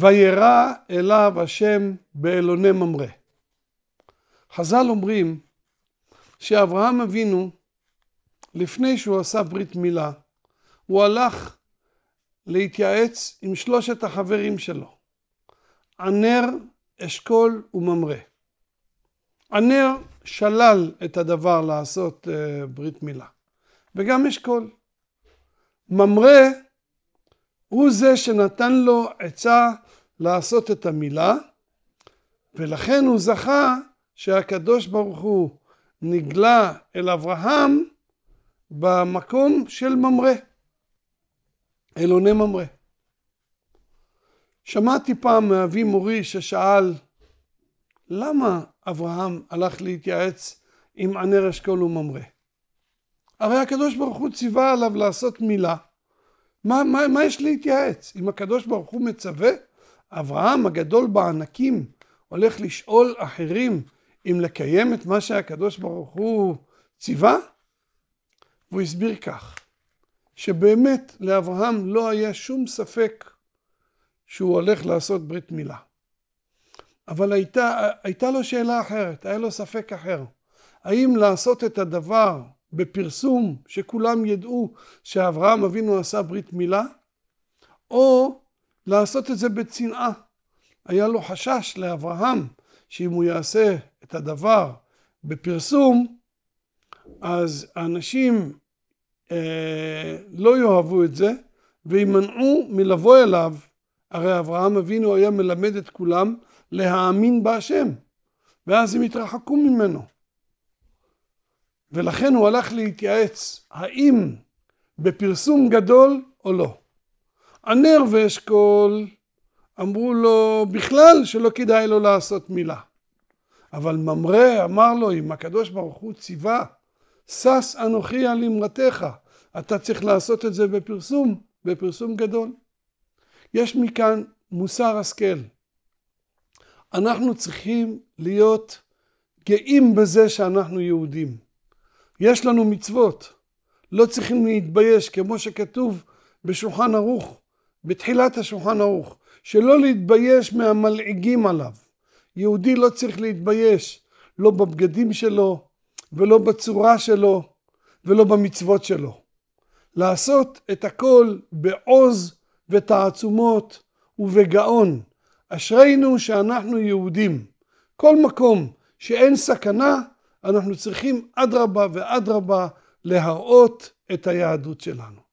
וירא אליו השם באלוני ממרא. חז"ל אומרים שאברהם אבינו, לפני שהוא עשה ברית מילה, הוא הלך להתייעץ עם שלושת החברים שלו, ענר, אשכול וממרא. ענר שלל את הדבר לעשות אה, ברית מילה, וגם אשכול. ממרא הוא זה שנתן לו עצה לעשות את המילה, ולכן הוא זכה שהקדוש ברוך הוא נגלה אל אברהם במקום של ממרא, אלוני ממרא. שמעתי פעם מאבי מורי ששאל למה אברהם הלך להתייעץ עם ענר אשכול וממרא? הרי הקדוש ברוך הוא ציווה עליו לעשות מילה. מה, מה, מה יש להתייעץ? אם הקדוש ברוך הוא מצווה, אברהם הגדול בענקים הולך לשאול אחרים אם לקיים את מה שהקדוש ברוך הוא ציווה? והוא הסביר כך, שבאמת לאברהם לא היה שום ספק שהוא הולך לעשות ברית מילה. אבל הייתה, הייתה לו שאלה אחרת, היה לו ספק אחר. האם לעשות את הדבר בפרסום שכולם ידעו שאברהם אבינו עשה ברית מילה, או לעשות את זה בצנעה. היה לו חשש לאברהם שאם הוא יעשה את הדבר בפרסום, אז האנשים אה, לא יאהבו את זה וימנעו מלבוא אליו. הרי אברהם אבינו היה מלמד את כולם להאמין בהשם, ואז הם התרחקו ממנו. ולכן הוא הלך להתייעץ האם בפרסום גדול או לא. ענר ואשכול אמרו לו בכלל שלא כדאי לו לעשות מילה. אבל ממרא אמר לו, אם הקדוש ברוך הוא ציווה, שש אנוכי על אמרתך, אתה צריך לעשות את זה בפרסום, בפרסום גדול. יש מכאן מוסר השכל. אנחנו צריכים להיות גאים בזה שאנחנו יהודים. יש לנו מצוות, לא צריכים להתבייש, כמו שכתוב בשולחן ערוך, בתחילת השולחן ערוך, שלא להתבייש מהמלעיגים עליו. יהודי לא צריך להתבייש, לא בבגדים שלו, ולא בצורה שלו, ולא במצוות שלו. לעשות את הכל בעוז ותעצומות ובגאון. אשרינו שאנחנו יהודים. כל מקום שאין סכנה, אנחנו צריכים אדרבה ואדרבה להראות את היהדות שלנו.